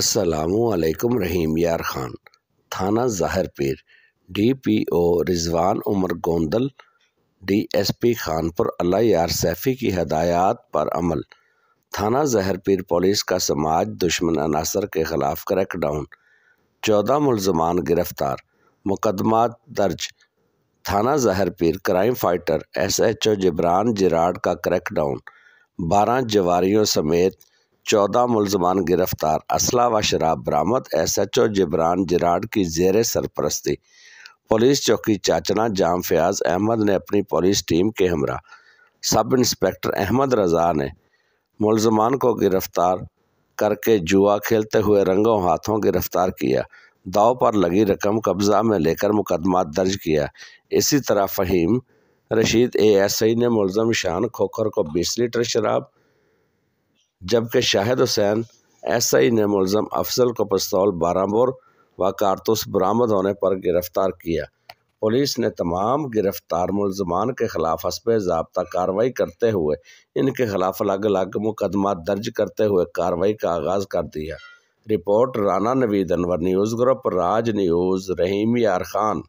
असलकम रहीम यार खान थाना Zahir Pir D P O Rizwan Umar Gondal D S P Khanpur Allah Yar Saifi की हदायत पर अमल थाना जहर पीर पुलिस का समाज दुश्मन अनासर के ख़िलाफ़ क्रैकडाउन चौदह मुलजमान गिरफ़्तार मुकदमा दर्ज थाना Zahir Pir crime fighter S H O Jabran Jirad का क्रैकडाउन बारह जवारीों समेत चौदह मुलजमान गिरफ्तार असला व शराब बरामद S H O Jabran Jirad की जेर सरपरस्ती पुलिस चौकी चाचना जाम फयाज अहमद ने अपनी पुलिस टीम के हमरा सब इंस्पेक्टर अहमद रजा ने मुलजमान को गिरफ्तार करके जुआ खेलते हुए रंगों हाथों गिरफ्तार किया दाव पर लगी रकम कब्जा में लेकर मुकदमा दर्ज किया इसी तरह Faheem Rashid ASI S I ने मुलम शान खोखर को बीस लीटर शराब जबकि शाहिद हुसैन एस आई ने मुलम अफजल को पिस्तौल बारामोर व कारतूस बरामद होने पर गिरफ़्तार किया पुलिस ने तमाम गिरफ्तार मुलजमान के खिलाफ हसब जबता कार्रवाई करते हुए इनके खिलाफ अलग अलग मुकदमा दर्ज करते हुए कार्रवाई का आगाज़ कर दिया report Rana Naveed Anwar news group Raj news Rahim Yar Khan